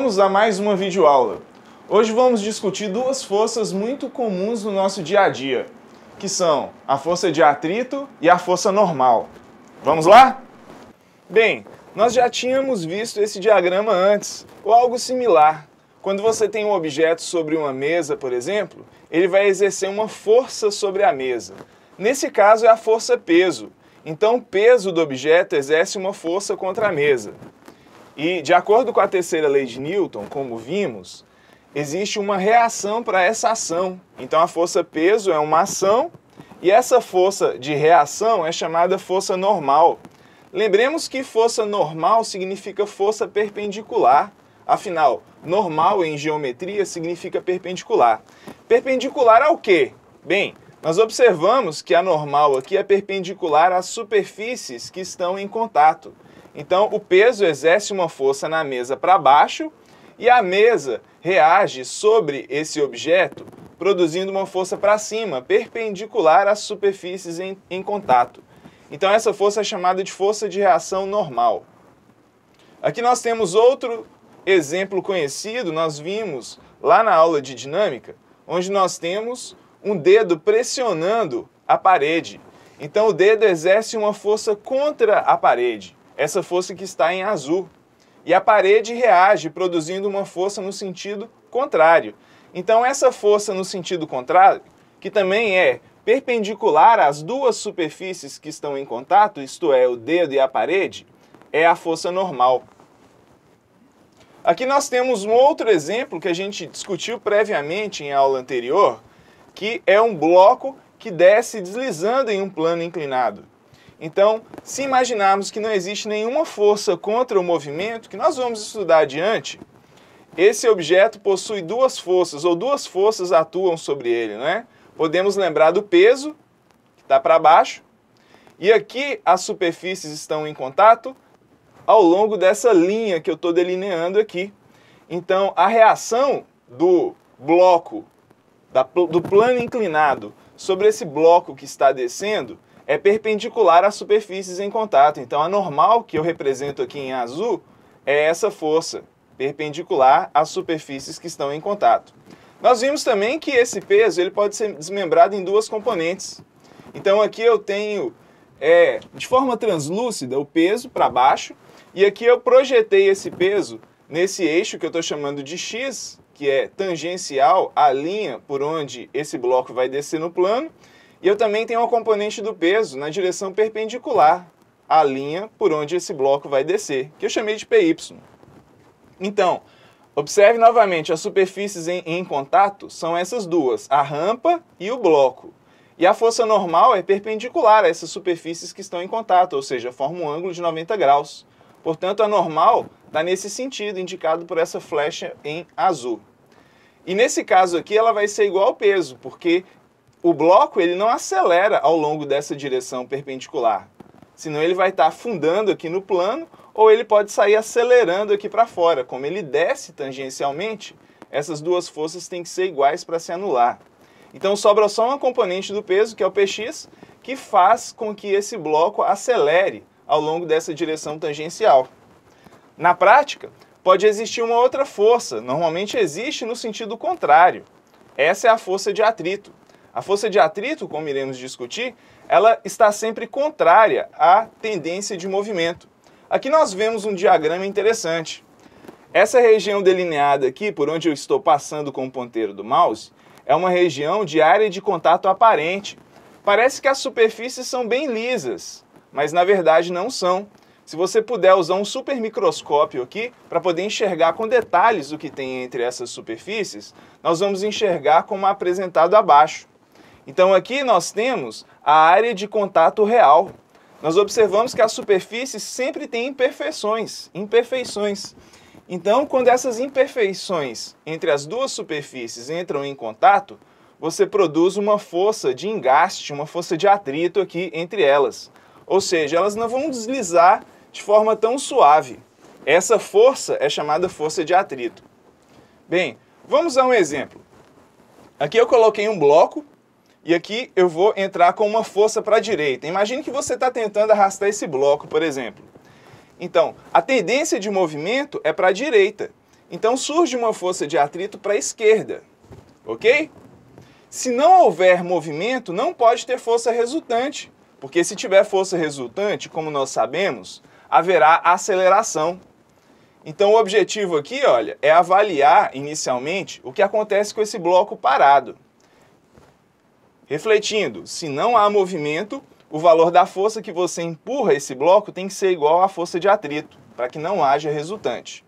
Vamos a mais uma videoaula. Hoje vamos discutir duas forças muito comuns no nosso dia a dia, que são a força de atrito e a força normal. Vamos lá? Bem, nós já tínhamos visto esse diagrama antes, ou algo similar. Quando você tem um objeto sobre uma mesa, por exemplo, ele vai exercer uma força sobre a mesa. Nesse caso é a força peso. Então o peso do objeto exerce uma força contra a mesa. E, de acordo com a terceira lei de Newton, como vimos, existe uma reação para essa ação. Então, a força-peso é uma ação e essa força de reação é chamada força normal. Lembremos que força normal significa força perpendicular. Afinal, normal em geometria significa perpendicular. Perpendicular ao quê? Bem, nós observamos que a normal aqui é perpendicular às superfícies que estão em contato. Então, o peso exerce uma força na mesa para baixo e a mesa reage sobre esse objeto, produzindo uma força para cima, perpendicular às superfícies em, em contato. Então, essa força é chamada de força de reação normal. Aqui nós temos outro exemplo conhecido, nós vimos lá na aula de dinâmica, onde nós temos um dedo pressionando a parede. Então, o dedo exerce uma força contra a parede essa força que está em azul. E a parede reage, produzindo uma força no sentido contrário. Então, essa força no sentido contrário, que também é perpendicular às duas superfícies que estão em contato, isto é, o dedo e a parede, é a força normal. Aqui nós temos um outro exemplo que a gente discutiu previamente em aula anterior, que é um bloco que desce deslizando em um plano inclinado. Então, se imaginarmos que não existe nenhuma força contra o movimento, que nós vamos estudar adiante, esse objeto possui duas forças, ou duas forças atuam sobre ele, não é? Podemos lembrar do peso, que está para baixo, e aqui as superfícies estão em contato ao longo dessa linha que eu estou delineando aqui. Então, a reação do bloco, da, do plano inclinado, sobre esse bloco que está descendo, é perpendicular às superfícies em contato. Então a normal que eu represento aqui em azul é essa força perpendicular às superfícies que estão em contato. Nós vimos também que esse peso ele pode ser desmembrado em duas componentes. Então aqui eu tenho é, de forma translúcida o peso para baixo e aqui eu projetei esse peso nesse eixo que eu estou chamando de x, que é tangencial à linha por onde esse bloco vai descer no plano. E eu também tenho uma componente do peso na direção perpendicular à linha por onde esse bloco vai descer, que eu chamei de PY. Então, observe novamente, as superfícies em, em contato são essas duas, a rampa e o bloco. E a força normal é perpendicular a essas superfícies que estão em contato, ou seja, forma um ângulo de 90 graus. Portanto, a normal está nesse sentido, indicado por essa flecha em azul. E nesse caso aqui, ela vai ser igual ao peso, porque o bloco ele não acelera ao longo dessa direção perpendicular, senão ele vai estar tá afundando aqui no plano ou ele pode sair acelerando aqui para fora. Como ele desce tangencialmente, essas duas forças têm que ser iguais para se anular. Então sobra só uma componente do peso, que é o Px, que faz com que esse bloco acelere ao longo dessa direção tangencial. Na prática, pode existir uma outra força, normalmente existe no sentido contrário. Essa é a força de atrito, a força de atrito, como iremos discutir, ela está sempre contrária à tendência de movimento. Aqui nós vemos um diagrama interessante. Essa região delineada aqui, por onde eu estou passando com o ponteiro do mouse, é uma região de área de contato aparente. Parece que as superfícies são bem lisas, mas na verdade não são. Se você puder usar um supermicroscópio aqui para poder enxergar com detalhes o que tem entre essas superfícies, nós vamos enxergar como apresentado abaixo. Então aqui nós temos a área de contato real. Nós observamos que a superfície sempre tem imperfeições, imperfeições. Então, quando essas imperfeições entre as duas superfícies entram em contato, você produz uma força de engaste, uma força de atrito aqui entre elas. Ou seja, elas não vão deslizar de forma tão suave. Essa força é chamada força de atrito. Bem, vamos a um exemplo. Aqui eu coloquei um bloco e aqui eu vou entrar com uma força para a direita. Imagine que você está tentando arrastar esse bloco, por exemplo. Então, a tendência de movimento é para a direita. Então surge uma força de atrito para a esquerda, ok? Se não houver movimento, não pode ter força resultante, porque se tiver força resultante, como nós sabemos, haverá aceleração. Então o objetivo aqui, olha, é avaliar inicialmente o que acontece com esse bloco parado. Refletindo, se não há movimento, o valor da força que você empurra esse bloco tem que ser igual à força de atrito, para que não haja resultante.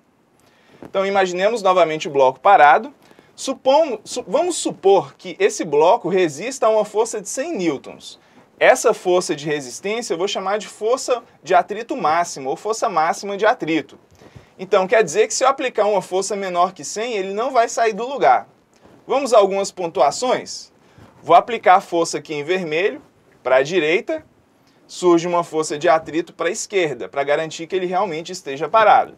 Então imaginemos novamente o bloco parado. Supomo, su, vamos supor que esse bloco resista a uma força de 100 newtons. Essa força de resistência eu vou chamar de força de atrito máximo ou força máxima de atrito. Então quer dizer que se eu aplicar uma força menor que 100, ele não vai sair do lugar. Vamos a algumas pontuações? Vou aplicar a força aqui em vermelho para a direita, surge uma força de atrito para a esquerda, para garantir que ele realmente esteja parado.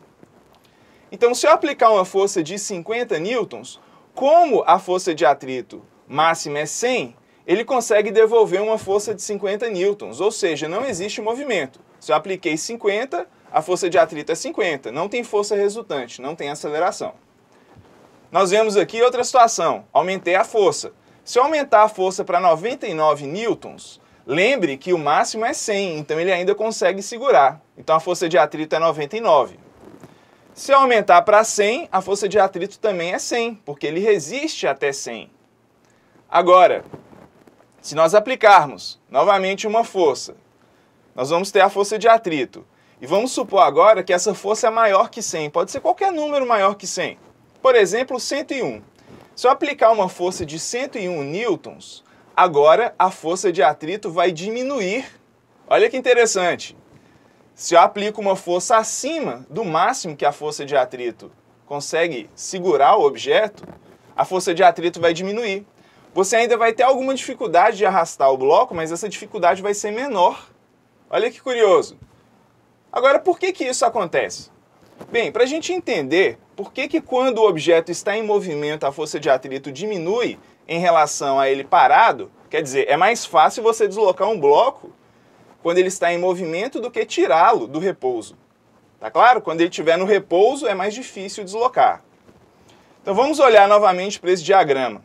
Então, se eu aplicar uma força de 50 newtons, como a força de atrito máxima é 100, ele consegue devolver uma força de 50 newtons, ou seja, não existe movimento. Se eu apliquei 50, a força de atrito é 50, não tem força resultante, não tem aceleração. Nós vemos aqui outra situação, aumentei a força. Se eu aumentar a força para 99 newtons, lembre que o máximo é 100, então ele ainda consegue segurar. Então a força de atrito é 99. Se eu aumentar para 100, a força de atrito também é 100, porque ele resiste até 100. Agora, se nós aplicarmos novamente uma força, nós vamos ter a força de atrito. E vamos supor agora que essa força é maior que 100, pode ser qualquer número maior que 100. Por exemplo, 101. Se eu aplicar uma força de 101 newtons, agora a força de atrito vai diminuir. Olha que interessante. Se eu aplico uma força acima do máximo que a força de atrito consegue segurar o objeto, a força de atrito vai diminuir. Você ainda vai ter alguma dificuldade de arrastar o bloco, mas essa dificuldade vai ser menor. Olha que curioso. Agora, por que, que isso acontece? Bem, para a gente entender por que, que quando o objeto está em movimento a força de atrito diminui em relação a ele parado, quer dizer, é mais fácil você deslocar um bloco quando ele está em movimento do que tirá-lo do repouso. Tá claro? Quando ele estiver no repouso é mais difícil deslocar. Então vamos olhar novamente para esse diagrama.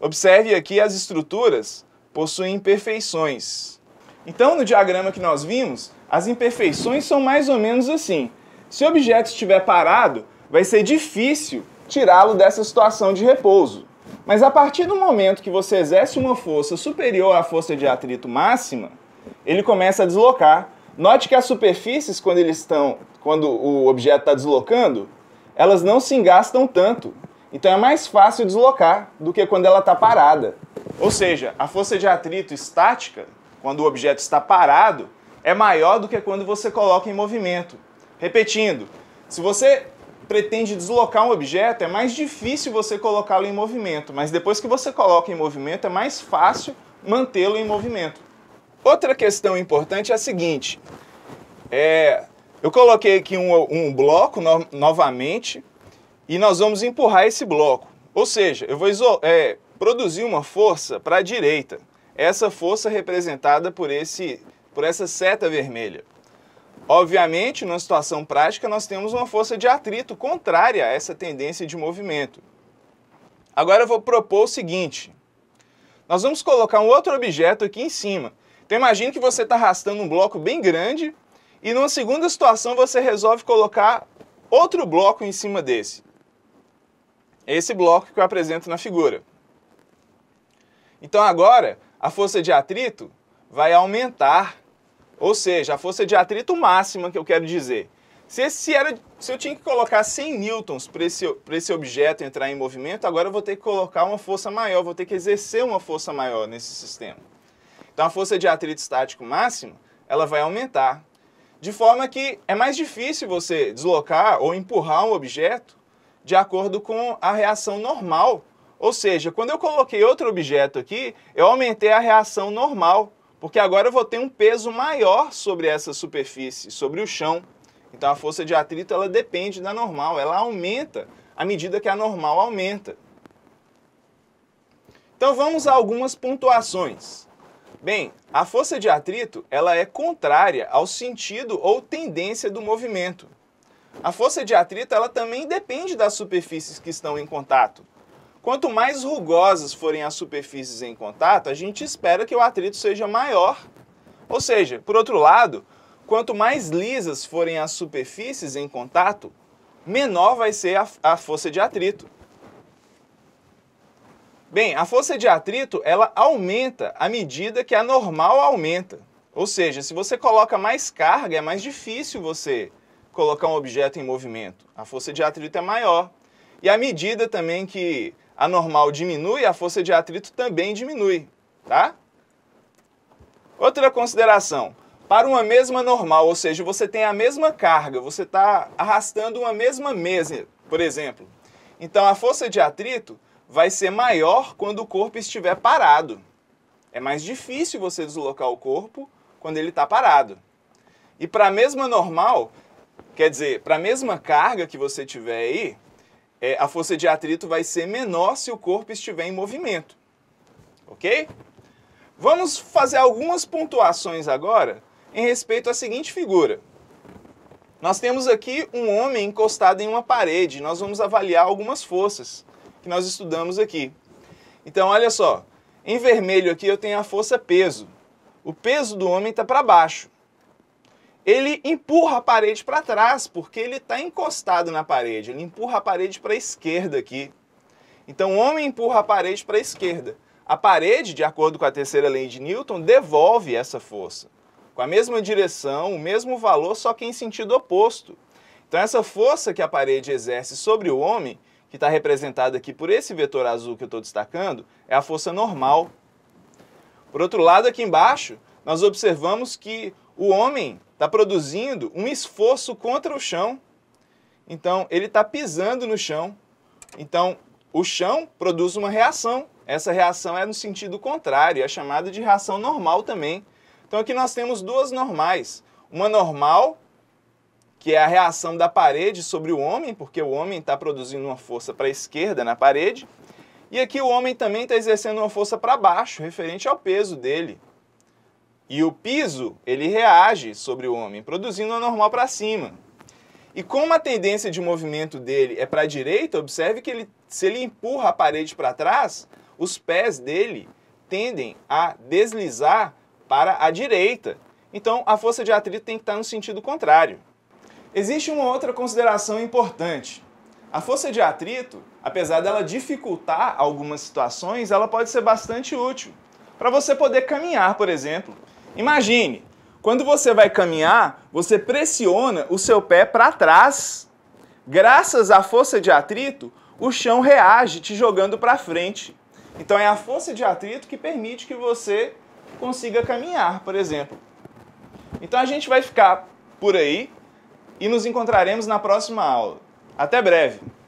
Observe aqui as estruturas possuem imperfeições. Então no diagrama que nós vimos, as imperfeições são mais ou menos assim. Se o objeto estiver parado, vai ser difícil tirá-lo dessa situação de repouso. Mas a partir do momento que você exerce uma força superior à força de atrito máxima, ele começa a deslocar. Note que as superfícies, quando eles estão, quando o objeto está deslocando, elas não se engastam tanto. Então é mais fácil deslocar do que quando ela está parada. Ou seja, a força de atrito estática, quando o objeto está parado, é maior do que quando você coloca em movimento. Repetindo, se você pretende deslocar um objeto, é mais difícil você colocá-lo em movimento, mas depois que você coloca em movimento, é mais fácil mantê-lo em movimento. Outra questão importante é a seguinte: é, eu coloquei aqui um, um bloco no, novamente e nós vamos empurrar esse bloco. Ou seja, eu vou é, produzir uma força para a direita. Essa força representada por, esse, por essa seta vermelha. Obviamente, numa situação prática, nós temos uma força de atrito contrária a essa tendência de movimento. Agora eu vou propor o seguinte. Nós vamos colocar um outro objeto aqui em cima. Então imagine que você está arrastando um bloco bem grande e numa segunda situação você resolve colocar outro bloco em cima desse. É esse bloco que eu apresento na figura. Então agora a força de atrito vai aumentar ou seja, a força de atrito máxima que eu quero dizer. Se, esse era, se eu tinha que colocar 100 newtons para esse, esse objeto entrar em movimento, agora eu vou ter que colocar uma força maior, vou ter que exercer uma força maior nesse sistema. Então a força de atrito estático máxima, ela vai aumentar. De forma que é mais difícil você deslocar ou empurrar um objeto de acordo com a reação normal. Ou seja, quando eu coloquei outro objeto aqui, eu aumentei a reação normal porque agora eu vou ter um peso maior sobre essa superfície, sobre o chão. Então a força de atrito ela depende da normal, ela aumenta à medida que a normal aumenta. Então vamos a algumas pontuações. Bem, a força de atrito ela é contrária ao sentido ou tendência do movimento. A força de atrito ela também depende das superfícies que estão em contato. Quanto mais rugosas forem as superfícies em contato, a gente espera que o atrito seja maior. Ou seja, por outro lado, quanto mais lisas forem as superfícies em contato, menor vai ser a, a força de atrito. Bem, a força de atrito ela aumenta à medida que a normal aumenta. Ou seja, se você coloca mais carga, é mais difícil você colocar um objeto em movimento. A força de atrito é maior. E à medida também que a normal diminui, a força de atrito também diminui, tá? Outra consideração, para uma mesma normal, ou seja, você tem a mesma carga, você está arrastando uma mesma mesa, por exemplo. Então a força de atrito vai ser maior quando o corpo estiver parado. É mais difícil você deslocar o corpo quando ele está parado. E para a mesma normal, quer dizer, para a mesma carga que você tiver aí, é, a força de atrito vai ser menor se o corpo estiver em movimento. Ok? Vamos fazer algumas pontuações agora em respeito à seguinte figura. Nós temos aqui um homem encostado em uma parede. Nós vamos avaliar algumas forças que nós estudamos aqui. Então, olha só. Em vermelho aqui eu tenho a força peso. O peso do homem está para baixo ele empurra a parede para trás, porque ele está encostado na parede. Ele empurra a parede para a esquerda aqui. Então o homem empurra a parede para a esquerda. A parede, de acordo com a terceira lei de Newton, devolve essa força. Com a mesma direção, o mesmo valor, só que em sentido oposto. Então essa força que a parede exerce sobre o homem, que está representada aqui por esse vetor azul que eu estou destacando, é a força normal. Por outro lado, aqui embaixo, nós observamos que o homem está produzindo um esforço contra o chão. Então, ele está pisando no chão. Então, o chão produz uma reação. Essa reação é no sentido contrário, é chamada de reação normal também. Então, aqui nós temos duas normais. Uma normal, que é a reação da parede sobre o homem, porque o homem está produzindo uma força para a esquerda na parede. E aqui o homem também está exercendo uma força para baixo, referente ao peso dele. E o piso, ele reage sobre o homem, produzindo a normal para cima. E como a tendência de movimento dele é para a direita, observe que ele, se ele empurra a parede para trás, os pés dele tendem a deslizar para a direita. Então, a força de atrito tem que estar tá no sentido contrário. Existe uma outra consideração importante. A força de atrito, apesar dela dificultar algumas situações, ela pode ser bastante útil. Para você poder caminhar, por exemplo, Imagine, quando você vai caminhar, você pressiona o seu pé para trás. Graças à força de atrito, o chão reage te jogando para frente. Então é a força de atrito que permite que você consiga caminhar, por exemplo. Então a gente vai ficar por aí e nos encontraremos na próxima aula. Até breve!